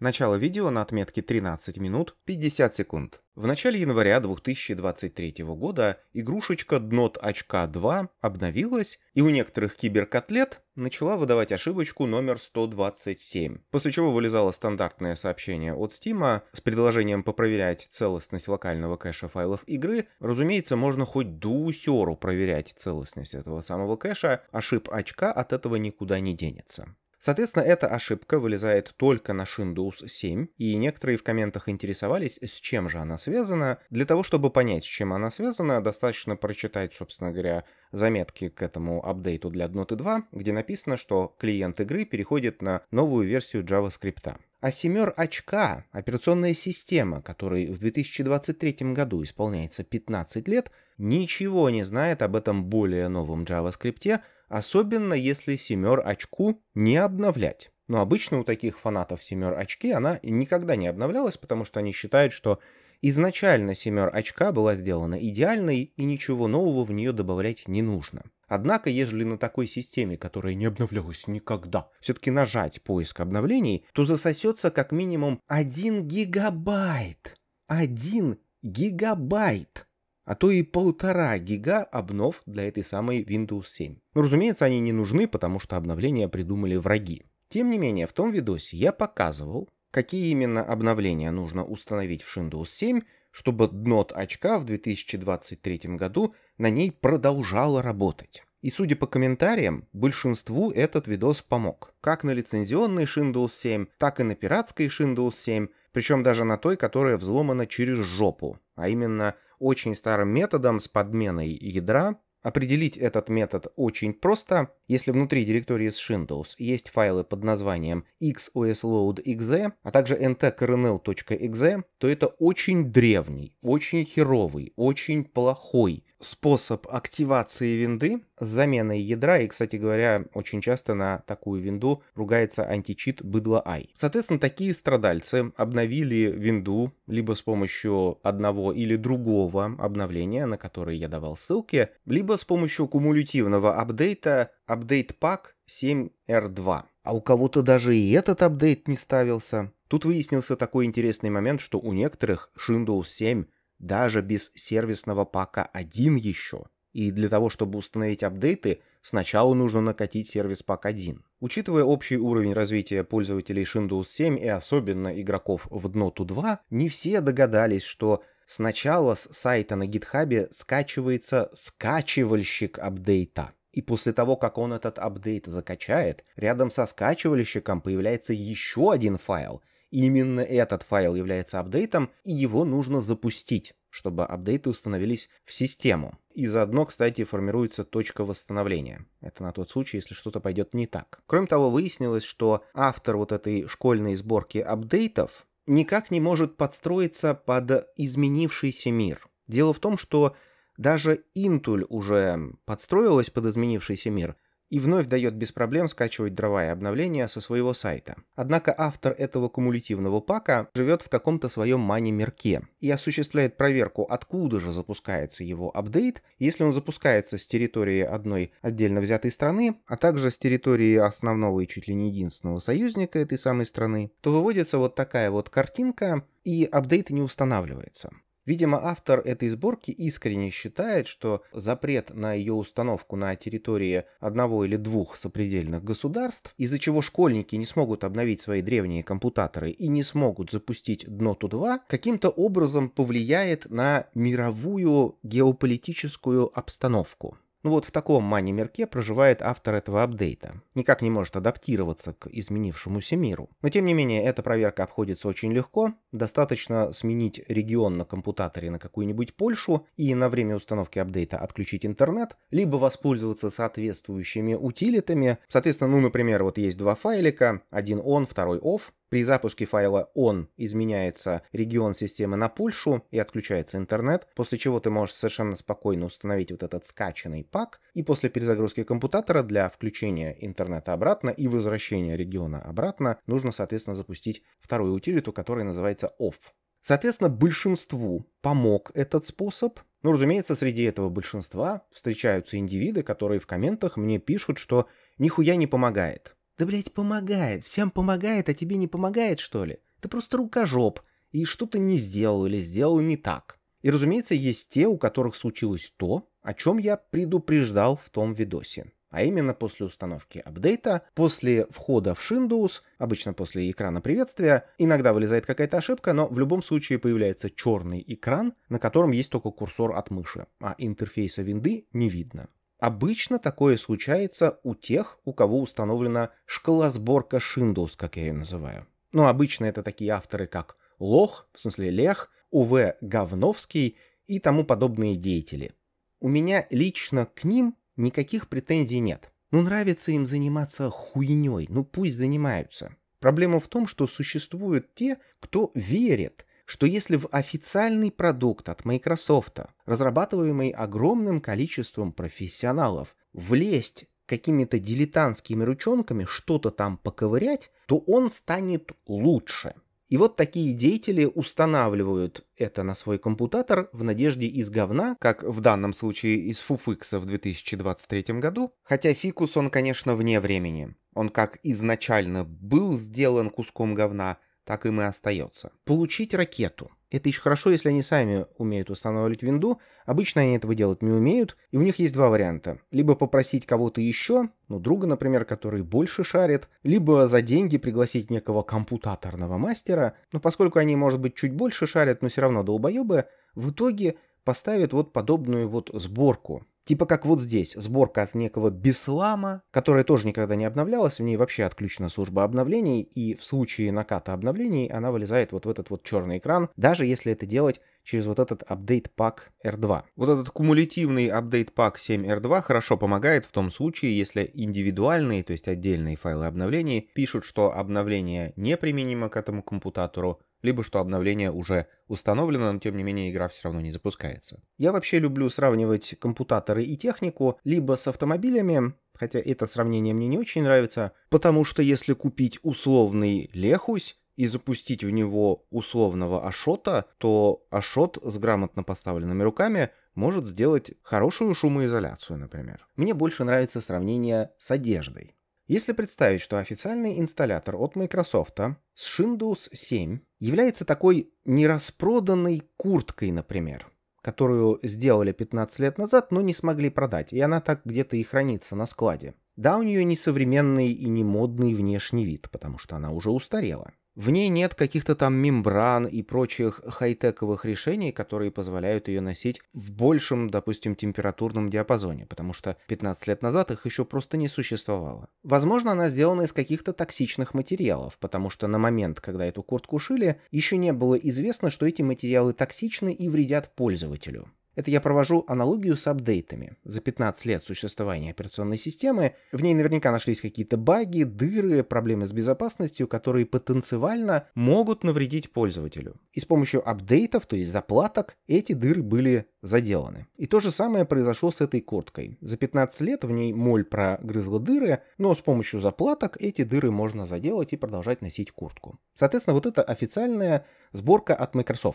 Начало видео на отметке 13 минут 50 секунд. В начале января 2023 года игрушечка Dnot очка 2 обновилась и у некоторых киберкотлет начала выдавать ошибочку номер 127, после чего вылезало стандартное сообщение от Steam с предложением попроверять целостность локального кэша файлов игры. Разумеется, можно хоть до усеру проверять целостность этого самого кэша, а очка от этого никуда не денется. Соответственно, эта ошибка вылезает только на Windows 7, и некоторые в комментах интересовались, с чем же она связана. Для того, чтобы понять, с чем она связана, достаточно прочитать, собственно говоря, заметки к этому апдейту для Dota 2, где написано, что клиент игры переходит на новую версию JavaScript а семер очка, операционная система, которой в 2023 году исполняется 15 лет, ничего не знает об этом более новом JavaScript, особенно если семер очку не обновлять. Но обычно у таких фанатов семер очки она никогда не обновлялась, потому что они считают, что изначально семер очка была сделана идеальной и ничего нового в нее добавлять не нужно. Однако, ежели на такой системе, которая не обновлялась никогда, все-таки нажать поиск обновлений, то засосется как минимум 1 гигабайт. 1 гигабайт! а то и полтора гига обнов для этой самой Windows 7. Но, ну, разумеется, они не нужны, потому что обновления придумали враги. Тем не менее, в том видосе я показывал, какие именно обновления нужно установить в Windows 7, чтобы дно очка в 2023 году на ней продолжало работать. И судя по комментариям, большинству этот видос помог. Как на лицензионной Windows 7, так и на пиратской Windows 7, причем даже на той, которая взломана через жопу, а именно очень старым методом с подменой ядра Определить этот метод очень просто. Если внутри директории с Windows есть файлы под названием xosload.exe, а также ntkernel.exe, то это очень древний, очень херовый, очень плохой способ активации винды с заменой ядра. И, кстати говоря, очень часто на такую винду ругается античит быдло ай. Соответственно, такие страдальцы обновили винду либо с помощью одного или другого обновления, на которые я давал ссылки, либо с помощью кумулятивного апдейта апдейт пак 7R2. А у кого-то даже и этот апдейт не ставился. Тут выяснился такой интересный момент, что у некоторых Windows 7 даже без сервисного пака 1 еще. И для того, чтобы установить апдейты, сначала нужно накатить сервис пак 1. Учитывая общий уровень развития пользователей Windows 7 и особенно игроков в Dota 2, не все догадались, что сначала с сайта на GitHub скачивается скачивальщик апдейта. И после того, как он этот апдейт закачает, рядом со скачивальщиком появляется еще один файл — именно этот файл является апдейтом, и его нужно запустить чтобы апдейты установились в систему. И заодно, кстати, формируется точка восстановления. Это на тот случай, если что-то пойдет не так. Кроме того, выяснилось, что автор вот этой школьной сборки апдейтов никак не может подстроиться под изменившийся мир. Дело в том, что даже Intul уже подстроилась под изменившийся мир, и вновь дает без проблем скачивать дрова и обновления со своего сайта. Однако автор этого кумулятивного пака живет в каком-то своем мане-мерке и осуществляет проверку, откуда же запускается его апдейт, если он запускается с территории одной отдельно взятой страны, а также с территории основного и чуть ли не единственного союзника этой самой страны, то выводится вот такая вот картинка, и апдейт не устанавливается. Видимо, автор этой сборки искренне считает, что запрет на ее установку на территории одного или двух сопредельных государств, из-за чего школьники не смогут обновить свои древние компутаторы и не смогут запустить Дноту-2, каким-то образом повлияет на мировую геополитическую обстановку. Ну вот в таком мани-мерке проживает автор этого апдейта. Никак не может адаптироваться к изменившемуся миру. Но тем не менее, эта проверка обходится очень легко. Достаточно сменить регион на компутаторе на какую-нибудь Польшу и на время установки апдейта отключить интернет, либо воспользоваться соответствующими утилитами. Соответственно, ну, например, вот есть два файлика, один on, второй off. При запуске файла он изменяется регион системы на Польшу и отключается интернет, после чего ты можешь совершенно спокойно установить вот этот скачанный пак, и после перезагрузки компьютера для включения интернета обратно и возвращения региона обратно нужно, соответственно, запустить вторую утилиту, которая называется off. Соответственно, большинству помог этот способ, но, ну, разумеется, среди этого большинства встречаются индивиды, которые в комментах мне пишут, что нихуя не помогает. Да, блядь, помогает. Всем помогает, а тебе не помогает, что ли? Ты просто рукожоп. И что-то не сделал или сделал не так. И, разумеется, есть те, у которых случилось то, о чем я предупреждал в том видосе. А именно после установки апдейта, после входа в Windows, обычно после экрана приветствия, иногда вылезает какая-то ошибка, но в любом случае появляется черный экран, на котором есть только курсор от мыши, а интерфейса винды не видно. Обычно такое случается у тех, у кого установлена шкала сборка Windows, как я ее называю. Но обычно это такие авторы, как Лох, в смысле Лех, УВ Говновский и тому подобные деятели. У меня лично к ним никаких претензий нет. Ну нравится им заниматься хуйней, ну пусть занимаются. Проблема в том, что существуют те, кто верит – что если в официальный продукт от Microsoft, разрабатываемый огромным количеством профессионалов, влезть какими-то дилетантскими ручонками, что-то там поковырять, то он станет лучше. И вот такие деятели устанавливают это на свой компьютер в надежде из говна, как в данном случае из фуфыкса в 2023 году, хотя фикус он, конечно, вне времени. Он как изначально был сделан куском говна, так им и остается. Получить ракету. Это еще хорошо, если они сами умеют устанавливать винду. Обычно они этого делать не умеют, и у них есть два варианта. Либо попросить кого-то еще, ну, друга, например, который больше шарит, либо за деньги пригласить некого компутаторного мастера, но поскольку они, может быть, чуть больше шарят, но все равно долбоебы, в итоге поставят вот подобную вот сборку Типа как вот здесь, сборка от некого беслама, которая тоже никогда не обновлялась, в ней вообще отключена служба обновлений, и в случае наката обновлений она вылезает вот в этот вот черный экран, даже если это делать через вот этот апдейт пак R2. Вот этот кумулятивный апдейт пак 7R2 хорошо помогает в том случае, если индивидуальные, то есть отдельные файлы обновлений, пишут, что обновление неприменимо к этому компутатору, либо что обновление уже установлено, но тем не менее игра все равно не запускается. Я вообще люблю сравнивать компутаторы и технику либо с автомобилями, хотя это сравнение мне не очень нравится, потому что если купить условный Лехусь, и запустить в него условного Ашота, то Ашот с грамотно поставленными руками может сделать хорошую шумоизоляцию, например. Мне больше нравится сравнение с одеждой. Если представить, что официальный инсталлятор от Microsoft с Windows 7 является такой нераспроданной курткой, например, которую сделали 15 лет назад, но не смогли продать, и она так где-то и хранится на складе. Да, у нее не современный и не модный внешний вид, потому что она уже устарела. В ней нет каких-то там мембран и прочих хай-тековых решений, которые позволяют ее носить в большем, допустим, температурном диапазоне, потому что 15 лет назад их еще просто не существовало. Возможно, она сделана из каких-то токсичных материалов, потому что на момент, когда эту куртку шили, еще не было известно, что эти материалы токсичны и вредят пользователю. Это я провожу аналогию с апдейтами. За 15 лет существования операционной системы в ней наверняка нашлись какие-то баги, дыры, проблемы с безопасностью, которые потенциально могут навредить пользователю. И с помощью апдейтов, то есть заплаток, эти дыры были заделаны. И то же самое произошло с этой курткой. За 15 лет в ней моль прогрызла дыры, но с помощью заплаток эти дыры можно заделать и продолжать носить куртку. Соответственно, вот это официальная сборка от Microsoft.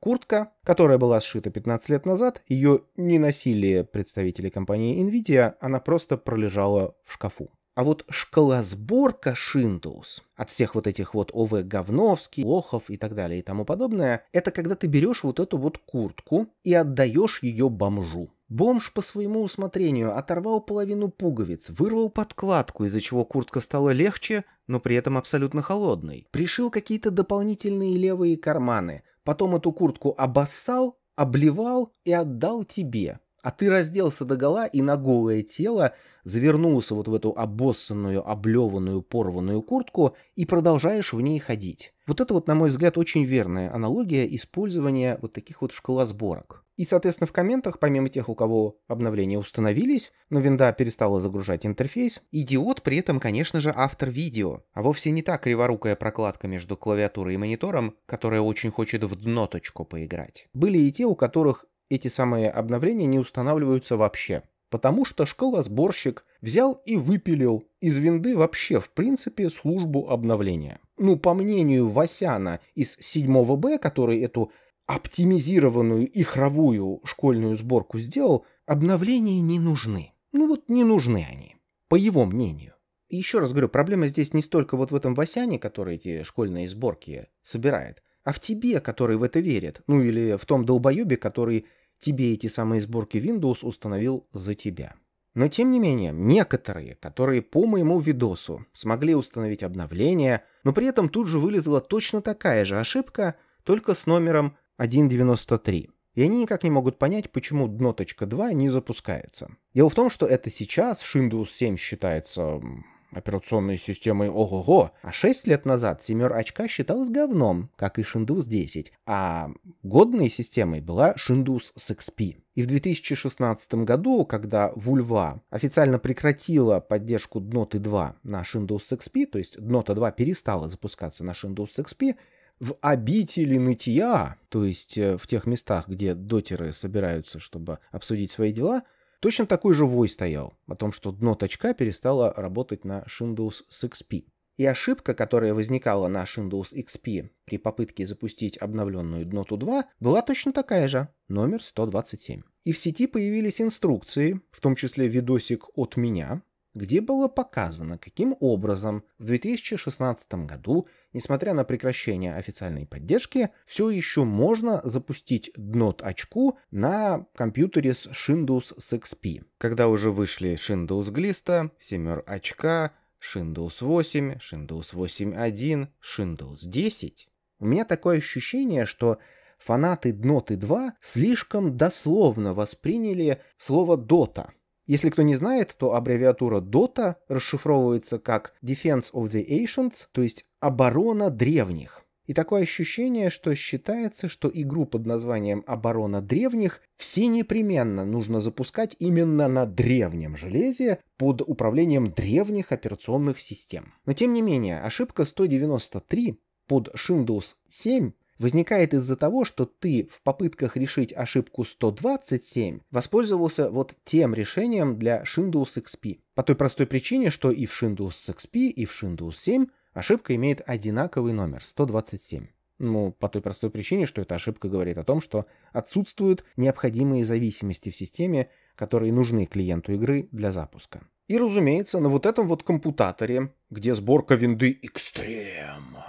Куртка, которая была сшита 15 лет назад, ее не носили представители компании Nvidia, она просто пролежала в шкафу. А вот шкалосборка Windows от всех вот этих вот ОВ Говновский, Лохов и так далее и тому подобное, это когда ты берешь вот эту вот куртку и отдаешь ее бомжу. Бомж по своему усмотрению оторвал половину пуговиц, вырвал подкладку, из-за чего куртка стала легче, но при этом абсолютно холодной, пришил какие-то дополнительные левые карманы, потом эту куртку обоссал, облевал и отдал тебе а ты разделся до гола и на голое тело завернулся вот в эту обоссанную, облеванную, порванную куртку и продолжаешь в ней ходить. Вот это вот, на мой взгляд, очень верная аналогия использования вот таких вот шкалосборок. И, соответственно, в комментах, помимо тех, у кого обновления установились, но винда перестала загружать интерфейс, идиот при этом, конечно же, автор видео, а вовсе не та криворукая прокладка между клавиатурой и монитором, которая очень хочет в дно точку поиграть. Были и те, у которых эти самые обновления не устанавливаются вообще. Потому что школа сборщик взял и выпилил из винды вообще, в принципе, службу обновления. Ну, по мнению Васяна из 7 Б, который эту оптимизированную и хровую школьную сборку сделал, обновления не нужны. Ну вот не нужны они, по его мнению. И еще раз говорю, проблема здесь не столько вот в этом Васяне, который эти школьные сборки собирает, а в тебе, который в это верит, ну или в том долбоебе, который тебе эти самые сборки Windows установил за тебя. Но тем не менее, некоторые, которые по моему видосу смогли установить обновление, но при этом тут же вылезла точно такая же ошибка, только с номером 193 и они никак не могут понять, почему дно.2 не запускается. Дело в том, что это сейчас Windows 7 считается операционной системой ого-го. А 6 лет назад семер очка считалась говном, как и Шиндус 10, а годной системой была Шиндус с XP. И в 2016 году, когда Вульва официально прекратила поддержку Dnote 2 на Windows XP, то есть Dnote 2 перестала запускаться на Windows XP, в обители нытья, то есть э, в тех местах, где дотеры собираются, чтобы обсудить свои дела – Точно такой же вой стоял о том, что дно точка перестало работать на Windows с XP. И ошибка, которая возникала на Windows XP при попытке запустить обновленную Dnotu 2, была точно такая же, номер 127. И в сети появились инструкции, в том числе видосик от меня, где было показано, каким образом в 2016 году, несмотря на прекращение официальной поддержки, все еще можно запустить днот очку на компьютере с Windows XP. Когда уже вышли Windows Glista, 7 очка, Windows 8, Windows 8.1, Windows 10, у меня такое ощущение, что фанаты Dota 2 слишком дословно восприняли слово Dota — если кто не знает, то аббревиатура DOTA расшифровывается как Defense of the Ancients, то есть «Оборона древних». И такое ощущение, что считается, что игру под названием «Оборона древних» все непременно нужно запускать именно на древнем железе под управлением древних операционных систем. Но тем не менее, ошибка 193 под Windows 7 возникает из-за того, что ты в попытках решить ошибку 127 воспользовался вот тем решением для Windows XP. По той простой причине, что и в Windows XP, и в Windows 7 ошибка имеет одинаковый номер 127. Ну, по той простой причине, что эта ошибка говорит о том, что отсутствуют необходимые зависимости в системе, которые нужны клиенту игры для запуска. И, разумеется, на вот этом вот компутаторе, где сборка винды экстрема,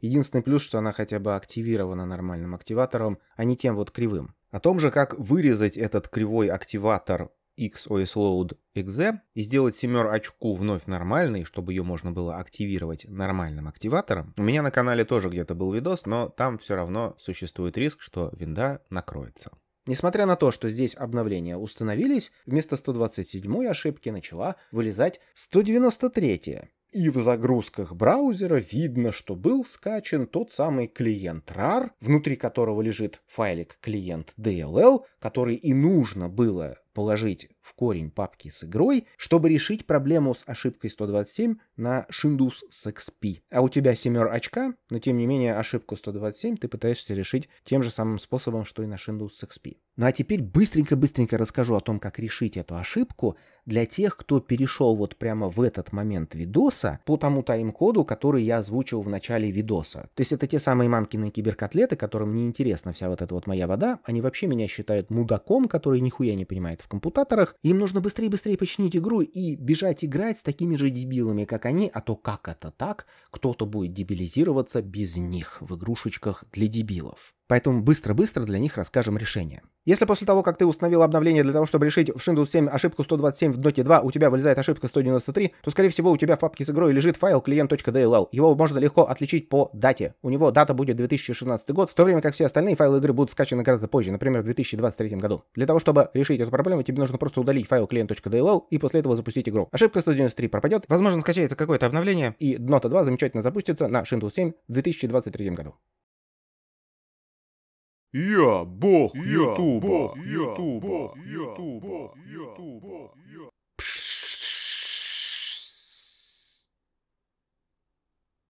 Единственный плюс, что она хотя бы активирована нормальным активатором, а не тем вот кривым. О том же, как вырезать этот кривой активатор XOSLoad .exe и сделать семер очку вновь нормальной, чтобы ее можно было активировать нормальным активатором. У меня на канале тоже где-то был видос, но там все равно существует риск, что винда накроется. Несмотря на то, что здесь обновления установились, вместо 127 ошибки начала вылезать 193 и в загрузках браузера видно, что был скачан тот самый клиент RAR, внутри которого лежит файлик клиент DLL, который и нужно было положить в корень папки с игрой, чтобы решить проблему с ошибкой 127 на Shindus с XP. А у тебя семер очка, но тем не менее ошибку 127 ты пытаешься решить тем же самым способом, что и на Shindus с XP. Ну а теперь быстренько-быстренько расскажу о том, как решить эту ошибку для тех, кто перешел вот прямо в этот момент видоса по тому тайм-коду, который я озвучил в начале видоса. То есть это те самые мамкины киберкотлеты, которым не интересна вся вот эта вот моя вода. Они вообще меня считают мудаком, который нихуя не понимает в в компутаторах, им нужно быстрее-быстрее починить игру и бежать играть с такими же дебилами, как они, а то как это так, кто-то будет дебилизироваться без них в игрушечках для дебилов. Поэтому быстро-быстро для них расскажем решение. Если после того, как ты установил обновление для того, чтобы решить в Windows 7 ошибку 127 в DOTA 2, у тебя вылезает ошибка 193, то, скорее всего, у тебя в папке с игрой лежит файл client.dll. Его можно легко отличить по дате. У него дата будет 2016 год, в то время как все остальные файлы игры будут скачаны гораздо позже, например, в 2023 году. Для того, чтобы решить эту проблему, тебе нужно просто удалить файл client.dll и после этого запустить игру. Ошибка 193 пропадет, возможно, скачается какое-то обновление, и DOTA 2 замечательно запустится на Windows 7 в 2023 году. Я бог Ютуба, Ютуба, Ютуба, Ютуба, Ютуба.